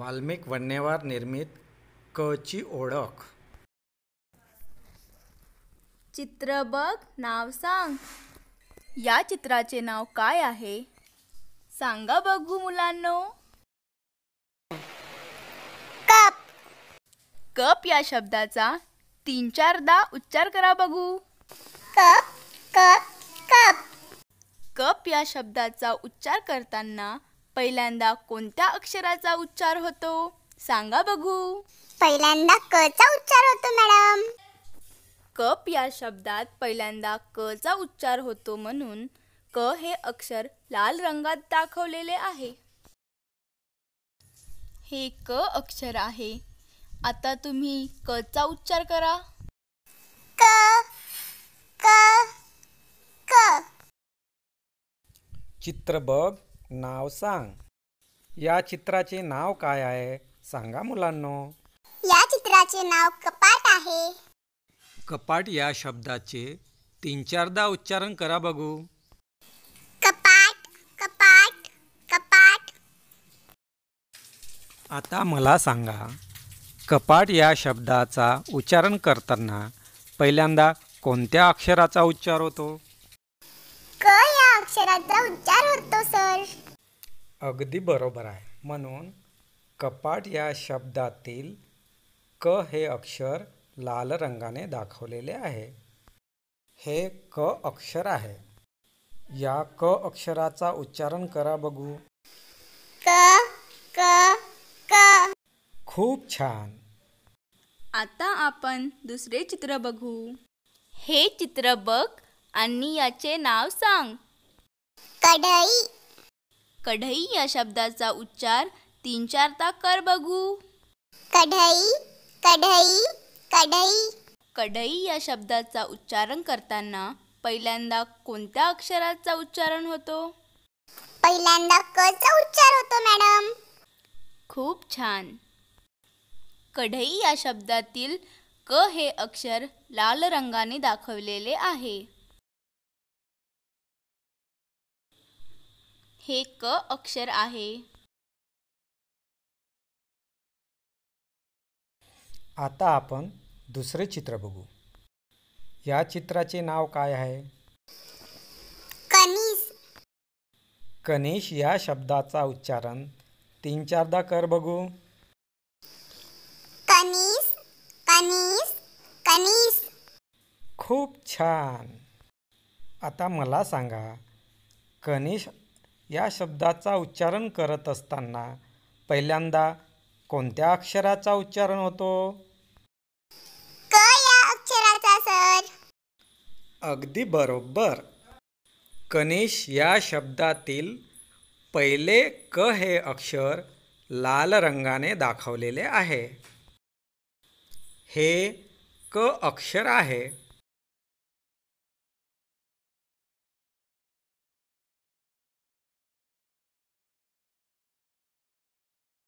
वाल्मिक वन्यवार निर्मित क ची ओळख चित्र बघ नाव सांग या चित्राचे नाव काय आहे सांगा बघू मुलांनो कप कप या शब्दाचा तीन चारदा उच्चार करा बघू कप कप कप कप या शब्दाचा उच्चार करताना पहिल्यांदा कोणत्या अक्षराचा उच्चार होतो सांगा बघू पहिल्यांदा क चा उच्चार होतो मॅडम कप या शब्दात पहिल्यांदा क चा उच्चार होतो म्हणून क हे अक्षर लाल रंगात दाखवलेले आहे हे क अक्षर आहे आता तुम्ही क चा उच्चार करा क क क चित्र बघ नाव सांग या चित्राचे नाव काय आहे सांगा मुलांनो या चित्राचे नाव कपाट आहे कपाट या शब्दाचे तीन चारदा उच्चारण करा बघू कपाट कपाट कपाट आता मला सांगा कपाट या शब्दाचा उच्चारण करताना पहिल्यांदा कोणत्या अक्षराचा उच्चार होतो क या अक्षराचा उच्चार होतो सर अगदी बरोबर आहे म्हणून कपाट या शब्दातील क हे अक्षर लाल रंगाने दाखवलेले आहे हे क अक्षर आहे या क अक्षराचा उच्चारण करा बघू क क क खूप छान आता आपण दुसरे चित्र बघू हे चित्र बघ आणि याचे नाव सांग कढई कढई या शब्दाचा उच्चार तीन ता कर बघू कढई कढई कढई कढई या शब्दाचा उच्चारण करताना पहिल्यांदा कोणत्या अक्षराचा उच्चारण होतो पहिल्यांदा क चा उच्चार होतो मॅडम खूप छान कढई या शब्दातील क हे अक्षर लाल रंगाने दाखवलेले आहे हे क अक्षर आहे आता आपण दुसरे चित्र बघू या चित्राचे नाव काय आहे कनिश कनिश या शब्दाचा उच्चारण तीन चारदा कर बघू कनिश कनिश कनिश खूप छान आता मला सांगा कनिश या शब्दाचा उच्चारण करत असताना पहिल्यांदा कोणत्या अक्षराचा उच्चारण होतो अगदी बरोबर कनिश या शब्दातील पहिले क हे अक्षर लाल रंगाने दाखवलेले आहे हे क अक्षर आहे